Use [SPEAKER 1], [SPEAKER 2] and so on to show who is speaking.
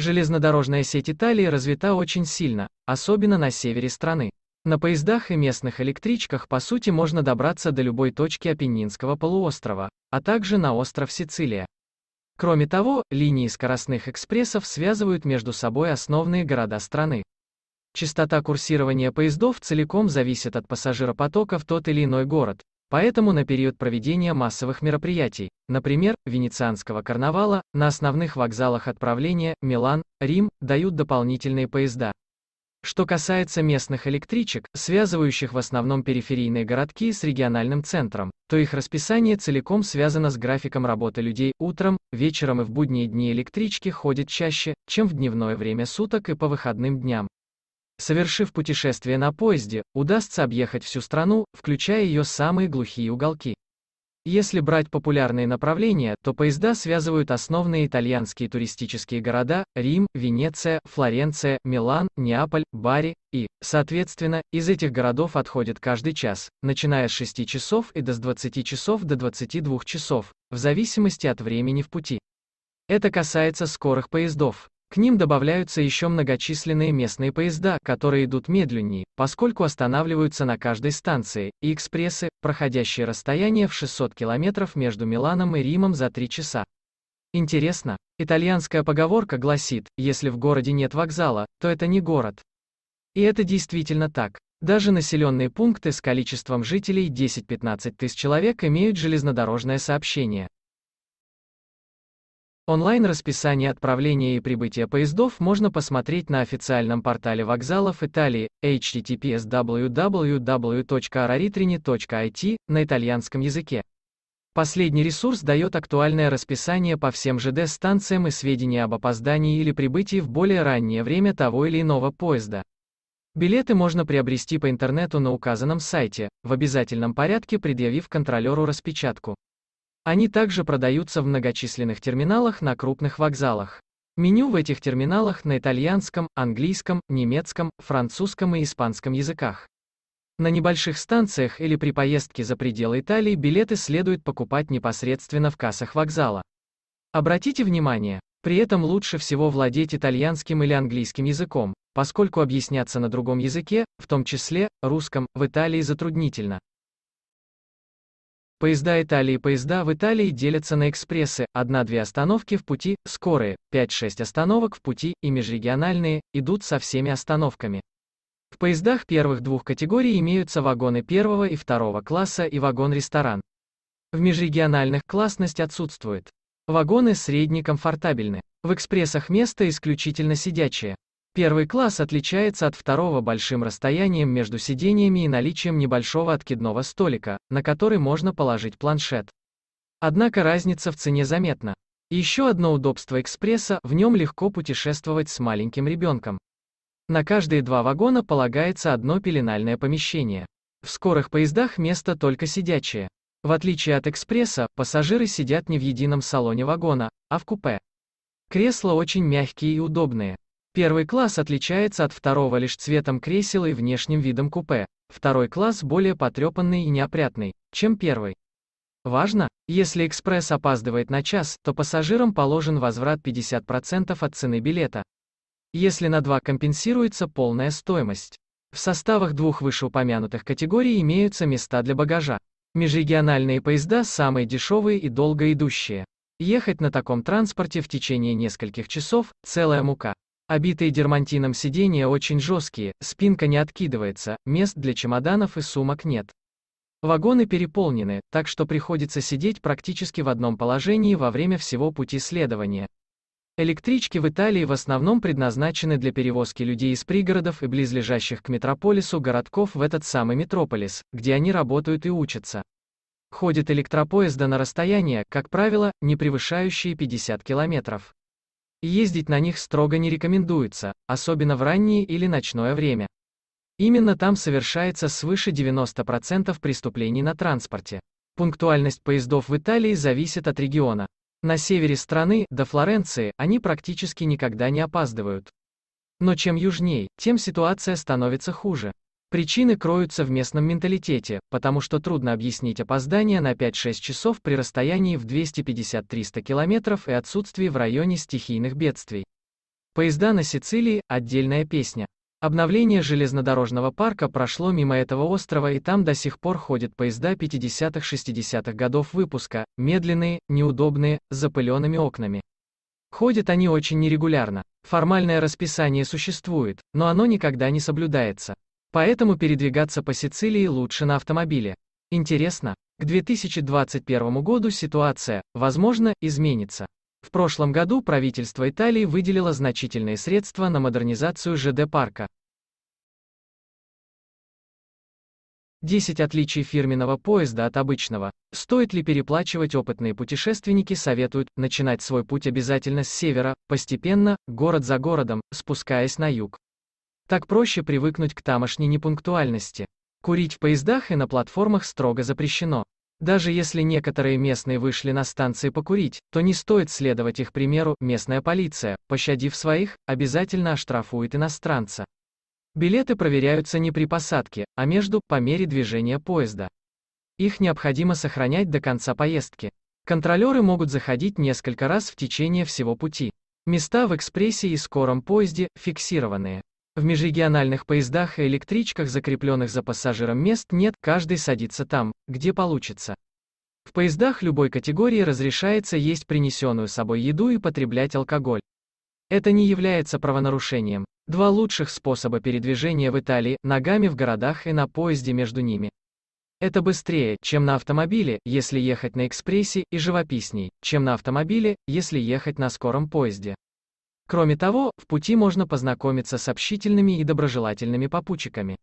[SPEAKER 1] Железнодорожная сеть Италии развита очень сильно, особенно на севере страны. На поездах и местных электричках по сути можно добраться до любой точки Апеннинского полуострова, а также на остров Сицилия. Кроме того, линии скоростных экспрессов связывают между собой основные города страны. Частота курсирования поездов целиком зависит от пассажиропотока в тот или иной город, Поэтому на период проведения массовых мероприятий, например, Венецианского карнавала, на основных вокзалах отправления Милан, Рим дают дополнительные поезда. Что касается местных электричек, связывающих в основном периферийные городки с региональным центром, то их расписание целиком связано с графиком работы людей утром, вечером и в будние дни электрички ходят чаще, чем в дневное время суток и по выходным дням. Совершив путешествие на поезде, удастся объехать всю страну, включая ее самые глухие уголки. Если брать популярные направления, то поезда связывают основные итальянские туристические города – Рим, Венеция, Флоренция, Милан, Неаполь, Бари, и, соответственно, из этих городов отходят каждый час, начиная с 6 часов и до с 20 часов до 22 часов, в зависимости от времени в пути. Это касается скорых поездов. К ним добавляются еще многочисленные местные поезда, которые идут медленнее, поскольку останавливаются на каждой станции, и экспрессы, проходящие расстояние в 600 километров между Миланом и Римом за 3 часа. Интересно, итальянская поговорка гласит, если в городе нет вокзала, то это не город. И это действительно так. Даже населенные пункты с количеством жителей 10-15 тысяч человек имеют железнодорожное сообщение. Онлайн-расписание отправления и прибытия поездов можно посмотреть на официальном портале вокзалов Италии https www.araritrini.it на итальянском языке. Последний ресурс дает актуальное расписание по всем ЖД-станциям и сведения об опоздании или прибытии в более раннее время того или иного поезда. Билеты можно приобрести по интернету на указанном сайте, в обязательном порядке предъявив контролеру распечатку. Они также продаются в многочисленных терминалах на крупных вокзалах. Меню в этих терминалах на итальянском, английском, немецком, французском и испанском языках. На небольших станциях или при поездке за пределы Италии билеты следует покупать непосредственно в кассах вокзала. Обратите внимание, при этом лучше всего владеть итальянским или английским языком, поскольку объясняться на другом языке, в том числе русском, в Италии затруднительно. Поезда Италии Поезда в Италии делятся на экспрессы, 1-2 остановки в пути, скорые, 5-6 остановок в пути и межрегиональные, идут со всеми остановками. В поездах первых двух категорий имеются вагоны первого и второго класса и вагон-ресторан. В межрегиональных классность отсутствует. Вагоны средне комфортабельны. В экспрессах место исключительно сидячее. Первый класс отличается от второго большим расстоянием между сидениями и наличием небольшого откидного столика, на который можно положить планшет. Однако разница в цене заметна. Еще одно удобство экспресса, в нем легко путешествовать с маленьким ребенком. На каждые два вагона полагается одно пеленальное помещение. В скорых поездах место только сидячее. В отличие от экспресса, пассажиры сидят не в едином салоне вагона, а в купе. Кресла очень мягкие и удобные. Первый класс отличается от второго лишь цветом кресел и внешним видом купе. Второй класс более потрепанный и неопрятный, чем первый. Важно, если экспресс опаздывает на час, то пассажирам положен возврат 50% от цены билета. Если на два компенсируется полная стоимость. В составах двух вышеупомянутых категорий имеются места для багажа. Межрегиональные поезда самые дешевые и долго идущие. Ехать на таком транспорте в течение нескольких часов – целая мука. Обитые дермантином сиденья очень жесткие, спинка не откидывается, мест для чемоданов и сумок нет. Вагоны переполнены, так что приходится сидеть практически в одном положении во время всего пути следования. Электрички в Италии в основном предназначены для перевозки людей из пригородов и близлежащих к метрополису городков в этот самый метрополис, где они работают и учатся. Ходят электропоезда на расстояние, как правило, не превышающие 50 километров. Ездить на них строго не рекомендуется, особенно в раннее или ночное время. Именно там совершается свыше 90% преступлений на транспорте. Пунктуальность поездов в Италии зависит от региона. На севере страны, до Флоренции, они практически никогда не опаздывают. Но чем южнее, тем ситуация становится хуже. Причины кроются в местном менталитете, потому что трудно объяснить опоздание на 5-6 часов при расстоянии в 250-300 километров и отсутствии в районе стихийных бедствий. Поезда на Сицилии – отдельная песня. Обновление железнодорожного парка прошло мимо этого острова и там до сих пор ходят поезда 50-60-х годов выпуска, медленные, неудобные, с запыленными окнами. Ходят они очень нерегулярно. Формальное расписание существует, но оно никогда не соблюдается. Поэтому передвигаться по Сицилии лучше на автомобиле. Интересно, к 2021 году ситуация, возможно, изменится. В прошлом году правительство Италии выделило значительные средства на модернизацию ЖД-парка. 10 отличий фирменного поезда от обычного. Стоит ли переплачивать опытные путешественники советуют начинать свой путь обязательно с севера, постепенно, город за городом, спускаясь на юг. Так проще привыкнуть к тамошней непунктуальности. Курить в поездах и на платформах строго запрещено. Даже если некоторые местные вышли на станции покурить, то не стоит следовать их примеру, местная полиция, пощадив своих, обязательно оштрафует иностранца. Билеты проверяются не при посадке, а между, по мере движения поезда. Их необходимо сохранять до конца поездки. Контролеры могут заходить несколько раз в течение всего пути. Места в экспрессе и скором поезде фиксированные. В межрегиональных поездах и электричках, закрепленных за пассажиром мест, нет, каждый садится там, где получится. В поездах любой категории разрешается есть принесенную с собой еду и потреблять алкоголь. Это не является правонарушением. Два лучших способа передвижения в Италии – ногами в городах и на поезде между ними. Это быстрее, чем на автомобиле, если ехать на экспрессе, и живописней, чем на автомобиле, если ехать на скором поезде. Кроме того, в пути можно познакомиться с общительными и доброжелательными попутчиками.